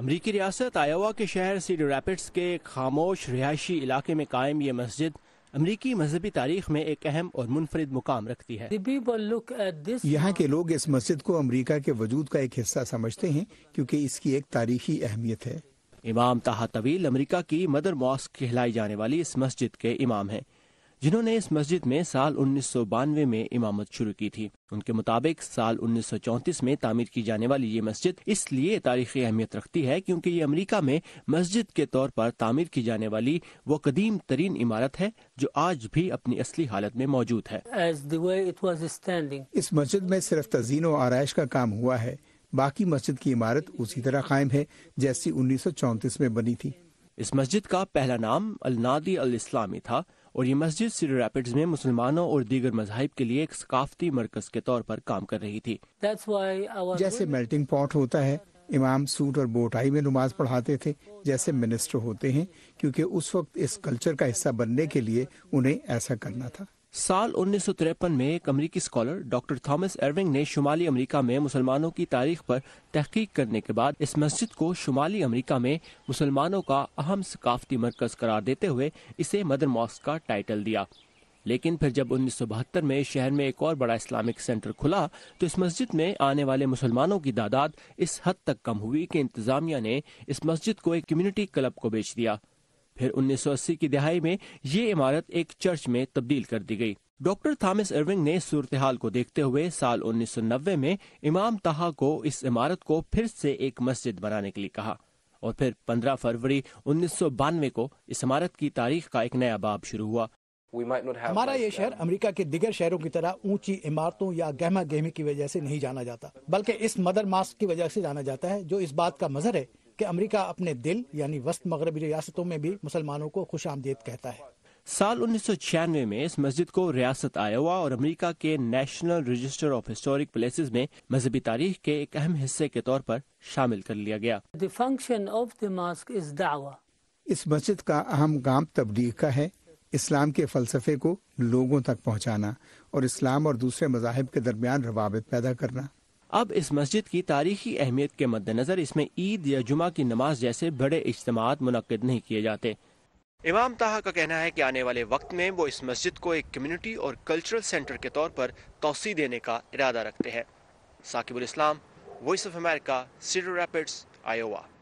امریکی ریاست آئیوا کے شہر سیڈو ریپٹس کے خاموش رہائشی علاقے میں قائم یہ مسجد امریکی مذہبی تاریخ میں ایک اہم اور منفرد مقام رکھتی ہے یہاں کے لوگ اس مسجد کو امریکہ کے وجود کا ایک حصہ سمجھتے ہیں کیونکہ اس کی ایک تاریخی اہمیت ہے امام تاہا طویل امریکہ کی مدر ماسک کہلائی جانے والی اس مسجد کے امام ہیں جنہوں نے اس مسجد میں سال انیس سو بانوے میں امامت شروع کی تھی ان کے مطابق سال انیس سو چونتیس میں تعمیر کی جانے والی یہ مسجد اس لیے تاریخی اہمیت رکھتی ہے کیونکہ یہ امریکہ میں مسجد کے طور پر تعمیر کی جانے والی وہ قدیم ترین عمارت ہے جو آج بھی اپنی اصلی حالت میں موجود ہے اس مسجد میں صرف تزئین و آرائش کا کام ہوا ہے باقی مسجد کی عمارت اسی طرح قائم ہے جیسی انیس سو چونتیس میں بنی تھی اس مسجد کا پہلا نام النادی الاسلامی تھا اور یہ مسجد سری ریپڈز میں مسلمانوں اور دیگر مذاہب کے لیے ایک ثقافتی مرکز کے طور پر کام کر رہی تھی جیسے میلٹنگ پاٹ ہوتا ہے امام سوٹ اور بوٹائی میں نماز پڑھاتے تھے جیسے منسٹر ہوتے ہیں کیونکہ اس وقت اس کلچر کا حصہ بننے کے لیے انہیں ایسا کرنا تھا سال انیس سو تریپن میں ایک امریکی اسکالر ڈاکٹر تھامس ایرونگ نے شمالی امریکہ میں مسلمانوں کی تاریخ پر تحقیق کرنے کے بعد اس مسجد کو شمالی امریکہ میں مسلمانوں کا اہم ثقافتی مرکز قرار دیتے ہوئے اسے مدر ماسک کا ٹائٹل دیا لیکن پھر جب انیس سو بہتر میں شہر میں ایک اور بڑا اسلامک سینٹر کھلا تو اس مسجد میں آنے والے مسلمانوں کی تعداد اس حد تک کم ہوئی کہ انتظامیہ نے اس مسجد کو ایک کمیونٹی کلب کو بیچ دیا پھر انیس سو اسی کی دہائی میں یہ عمارت ایک چرچ میں تبدیل کر دی گئی ڈاکٹر تھامس ارونگ نے صورتحال کو دیکھتے ہوئے سال انیس سو نوے میں امام تہا کو اس عمارت کو پھر سے ایک مسجد بنانے کے لیے کہا اور پھر پندرہ فروری انیس سو بانوے کو اس عمارت کی تاریخ کا ایک نیا باب شروع ہوا ہمارا یہ شہر امریکہ کے دیگر شہروں کی طرح اونچی عمارتوں یا گہما گہمی کی وجہ سے نہیں جانا جاتا بلکہ اس مدر ماسک کی وجہ سے جانا جاتا ہے جو اس بات کا مظہر ہے کہ امریکہ اپنے دل یعنی وسط مغربی ریاستوں میں بھی مسلمانوں کو خوش آمدید کہتا ہے سال انیس سو چھیانوے میں اس مسجد کو ریاست آیا ہوا اور امریکہ کے national register of historic places میں مذہبی تاریخ کے ایک اہم حصے کے طور پر شامل کر لیا گیا function of the mosque is the اس مسجد کا اہم کام تبلیغ کا ہے اسلام کے فلسفے کو لوگوں تک پہنچانا اور اسلام اور دوسرے مذاہب کے درمیان روابط پیدا کرنا اب اس مسجد کی تاریخی اہمیت کے مد نظر اس میں عید یا جمعہ کی نماز جیسے بڑے اجتماعات منعقد نہیں کیے جاتے امام تاہا کا کہنا ہے کہ آنے والے وقت میں وہ اس مسجد کو ایک کمیونٹی اور کلچرل سینٹر کے طور پر توسیع دینے کا ارادہ رکھتے ہیں Saqib ul-Islam voice of America Cedar Rapids Iowa